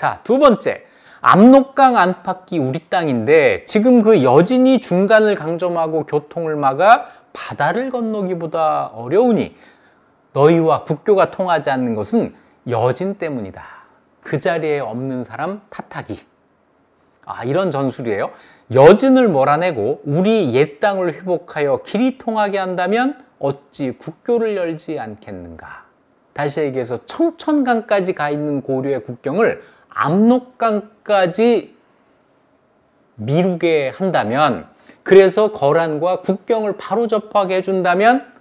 자, 두 번째. 압록강 안팎이 우리 땅인데 지금 그 여진이 중간을 강점하고 교통을 막아 바다를 건너기보다 어려우니 너희와 국교가 통하지 않는 것은 여진 때문이다. 그 자리에 없는 사람 탓하기. 아, 이런 전술이에요. 여진을 몰아내고 우리 옛 땅을 회복하여 길이 통하게 한다면 어찌 국교를 열지 않겠는가. 다시 얘기해서 청천강까지 가 있는 고려의 국경을 압록강까지 미루게 한다면 그래서 거란과 국경을 바로 접하게 해준다면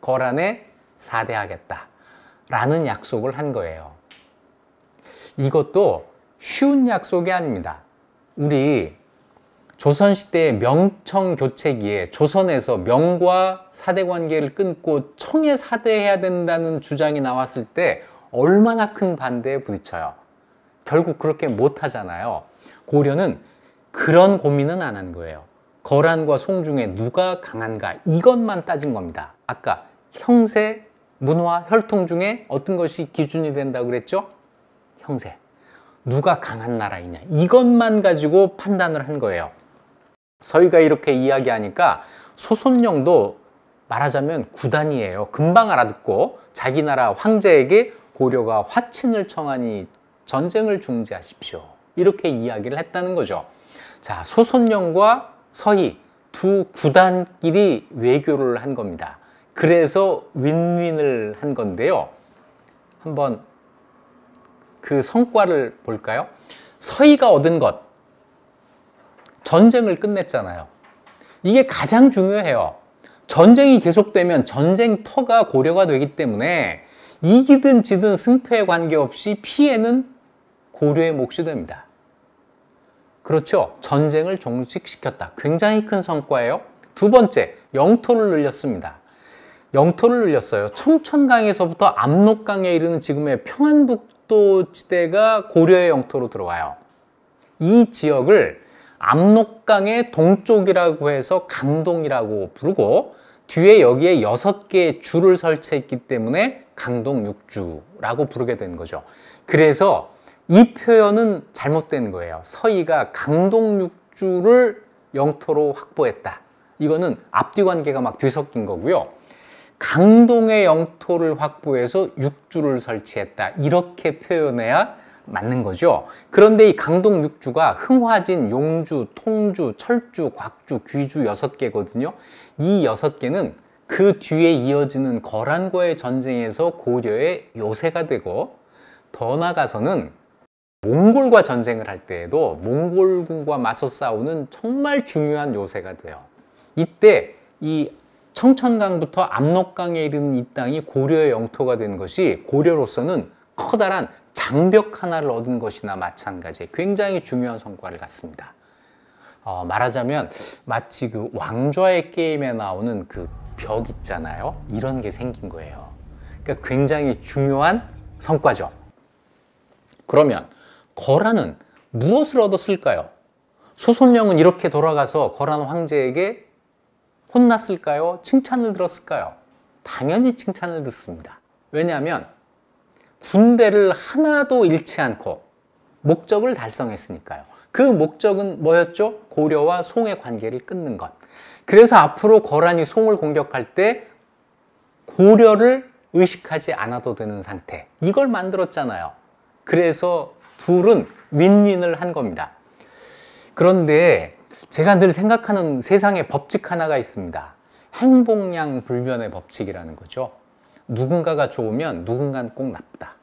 거란에 사대하겠다 라는 약속을 한 거예요. 이것도 쉬운 약속이 아닙니다. 우리 조선시대 명청교체기에 조선에서 명과 사대관계를 끊고 청에 사대해야 된다는 주장이 나왔을 때 얼마나 큰 반대에 부딪혀요. 결국 그렇게 못하잖아요. 고려는 그런 고민은 안 한 거예요. 거란과 송중에 누가 강한가 이것만 따진 겁니다. 아까 형세, 문화, 혈통 중에 어떤 것이 기준이 된다고 그랬죠? 형세. 누가 강한 나라이냐 이것만 가지고 판단을 한 거예요. 서희가 이렇게 이야기하니까 소손령도 말하자면 구단이에요. 금방 알아듣고 자기 나라 황제에게 고려가 화친을 청하니 전쟁을 중지하십시오. 이렇게 이야기를 했다는 거죠. 자, 소손령과 서희 두 구단끼리 외교를 한 겁니다. 그래서 윈윈을 한 건데요. 한번 그 성과를 볼까요? 서희가 얻은 것, 전쟁을 끝냈잖아요. 이게 가장 중요해요. 전쟁이 계속되면 전쟁터가 고려가 되기 때문에 이기든 지든 승패에 관계없이 피해는 고려의 몫이 됩니다. 그렇죠. 전쟁을 종식시켰다. 굉장히 큰 성과예요. 두 번째, 영토를 늘렸습니다. 영토를 늘렸어요. 청천강에서부터 압록강에 이르는 지금의 평안북도 지대가 고려의 영토로 들어와요. 이 지역을 압록강의 동쪽이라고 해서 강동이라고 부르고 뒤에 여기에 여섯 개의 줄을 설치했기 때문에 강동 육주라고 부르게 된 거죠. 그래서 이 표현은 잘못된 거예요. 서희가 강동육주를 영토로 확보했다. 이거는 앞뒤 관계가 막 뒤섞인 거고요. 강동의 영토를 확보해서 육주를 설치했다. 이렇게 표현해야 맞는 거죠. 그런데 이 강동 육주가 흥화진, 용주, 통주, 철주, 곽주, 귀주 여섯 개거든요. 이 여섯 개는 그 뒤에 이어지는 거란과의 전쟁에서 고려의 요새가 되고 더 나아가서는 몽골과 전쟁을 할 때에도 몽골군과 맞서 싸우는 정말 중요한 요새가 돼요. 이때 이 청천강부터 압록강에 이르는 이 땅이 고려의 영토가 된 것이 고려로서는 커다란 장벽 하나를 얻은 것이나 마찬가지에 굉장히 중요한 성과를 갖습니다. 어, 말하자면 마치 그 왕좌의 게임에 나오는 그 벽 있잖아요. 이런 게 생긴 거예요. 그러니까 굉장히 중요한 성과죠. 그러면 거라는 무엇을 얻었을까요? 소손령은 이렇게 돌아가서 거란 황제에게 혼났을까요? 칭찬을 들었을까요? 당연히 칭찬을 듣습니다. 왜냐하면 군대를 하나도 잃지 않고 목적을 달성했으니까요. 그 목적은 뭐였죠? 고려와 송의 관계를 끊는 것. 그래서 앞으로 거란이 송을 공격할 때 고려를 의식하지 않아도 되는 상태. 이걸 만들었잖아요. 그래서 둘은 윈윈을 한 겁니다. 그런데 제가 늘 생각하는 세상의 법칙 하나가 있습니다. 행복량 불변의 법칙이라는 거죠. 누군가가 좋으면 누군가는 꼭 나쁘다.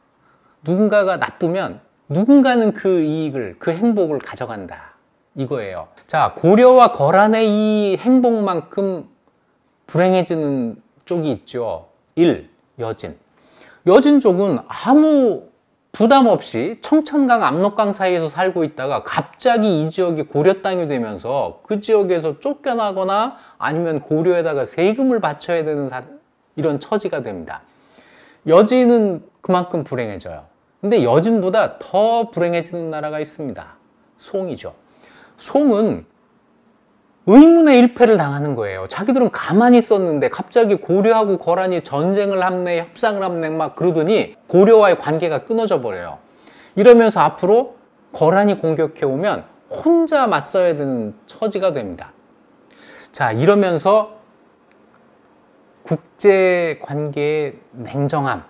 누군가가 나쁘면 누군가는 그 이익을, 그 행복을 가져간다. 이거예요. 자, 고려와 거란의 이 행복만큼 불행해지는 쪽이 있죠. 1. 여진. 여진족은 아무 부담 없이 청천강, 압록강 사이에서 살고 있다가 갑자기 이 지역이 고려 땅이 되면서 그 지역에서 쫓겨나거나 아니면 고려에다가 세금을 바쳐야 되는 사... 이런 처지가 됩니다. 여진은 그만큼 불행해져요. 근데 여진보다 더 불행해지는 나라가 있습니다. 송이죠. 송은 의문의 일패를 당하는 거예요. 자기들은 가만히 있었는데 갑자기 고려하고 거란이 전쟁을 합네, 협상을 합네 막 그러더니 고려와의 관계가 끊어져 버려요. 이러면서 앞으로 거란이 공격해 오면 혼자 맞서야 되는 처지가 됩니다. 자, 이러면서 국제 관계의 냉정함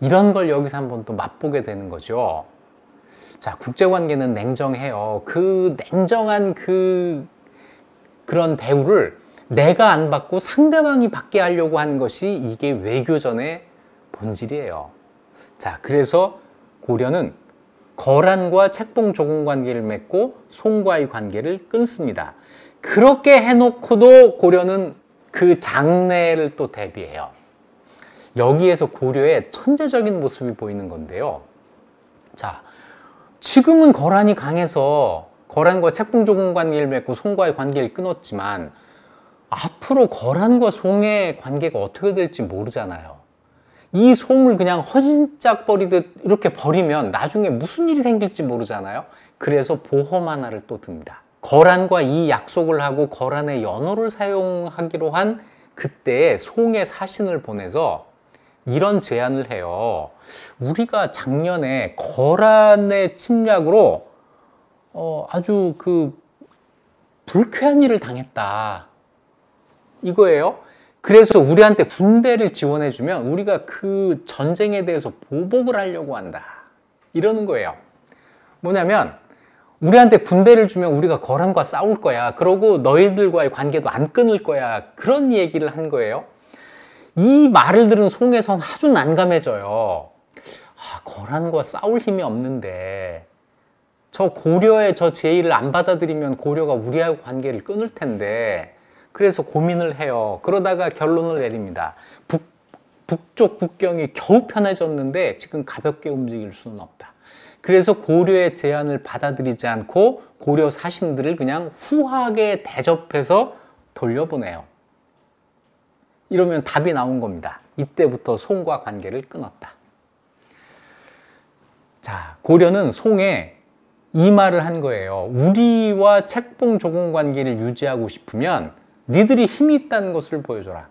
이런 걸 여기서 한번 또 맛보게 되는 거죠. 자, 국제 관계는 냉정해요. 그 냉정한 그 그런 대우를 내가 안 받고 상대방이 받게 하려고 하는 것이 이게 외교전의 본질이에요. 자, 그래서 고려는 거란과 책봉 조공 관계를 맺고 송과의 관계를 끊습니다. 그렇게 해놓고도 고려는 그 장래를 또 대비해요. 여기에서 고려의 천재적인 모습이 보이는 건데요. 자, 지금은 거란이 강해서 거란과 책봉조공 관계를 맺고 송과의 관계를 끊었지만 앞으로 거란과 송의 관계가 어떻게 될지 모르잖아요. 이 송을 그냥 허진짝 버리듯 이렇게 버리면 나중에 무슨 일이 생길지 모르잖아요. 그래서 보험 하나를 또 듭니다. 거란과 이 약속을 하고 거란의 연호를 사용하기로 한 그때에 송의 사신을 보내서 이런 제안을 해요. 우리가 작년에 거란의 침략으로 어, 아주 그 불쾌한 일을 당했다. 이거예요. 그래서 우리한테 군대를 지원해주면 우리가 그 전쟁에 대해서 보복을 하려고 한다. 이러는 거예요. 뭐냐면 우리한테 군대를 주면 우리가 거란과 싸울 거야. 그러고 너희들과의 관계도 안 끊을 거야. 그런 얘기를 한 거예요. 이 말을 들은 송혜선 아주 난감해져요. 아, 거란과 싸울 힘이 없는데 저 고려의 저 제의를 안 받아들이면 고려가 우리하고 관계를 끊을 텐데 그래서 고민을 해요. 그러다가 결론을 내립니다. 북, 북쪽 국경이 겨우 편해졌는데 지금 가볍게 움직일 수는 없다. 그래서 고려의 제안을 받아들이지 않고 고려 사신들을 그냥 후하게 대접해서 돌려보내요. 이러면 답이 나온 겁니다. 이때부터 송과 관계를 끊었다. 자, 고려는 송에 이 말을 한 거예요. 우리와 책봉 조공 관계를 유지하고 싶으면 니들이 힘이 있다는 것을 보여줘라.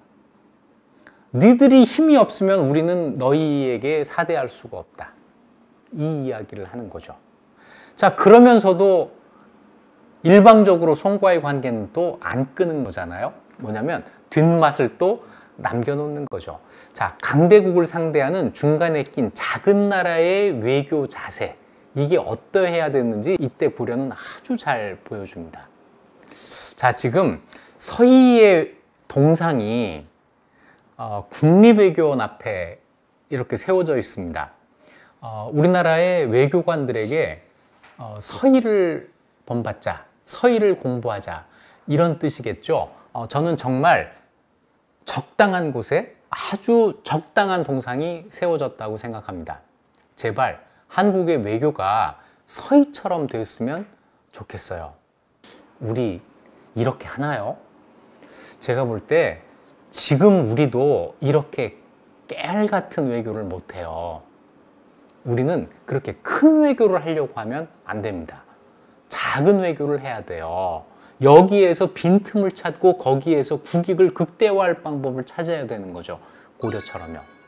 니들이 힘이 없으면 우리는 너희에게 사대할 수가 없다. 이 이야기를 하는 거죠. 자, 그러면서도 일방적으로 손과의 관계는 또 안 끊은 거잖아요. 뭐냐면 뒷맛을 또 남겨놓는 거죠. 자, 강대국을 상대하는 중간에 낀 작은 나라의 외교 자세. 이게 어떠해야 되는지 이때 고려는 아주 잘 보여줍니다. 자, 지금 서희의 동상이 어, 국립외교원 앞에 이렇게 세워져 있습니다. 어, 우리나라의 외교관들에게 어, 서희를 본받자, 서희를 공부하자 이런 뜻이겠죠. 어, 저는 정말 적당한 곳에 아주 적당한 동상이 세워졌다고 생각합니다. 제발 한국의 외교가 서희처럼 됐으면 좋겠어요. 우리 이렇게 하나요? 제가 볼 때 지금 우리도 이렇게 깨알 같은 외교를 못해요. 우리는 그렇게 큰 외교를 하려고 하면 안 됩니다. 작은 외교를 해야 돼요. 여기에서 빈틈을 찾고 거기에서 국익을 극대화할 방법을 찾아야 되는 거죠. 고려처럼요.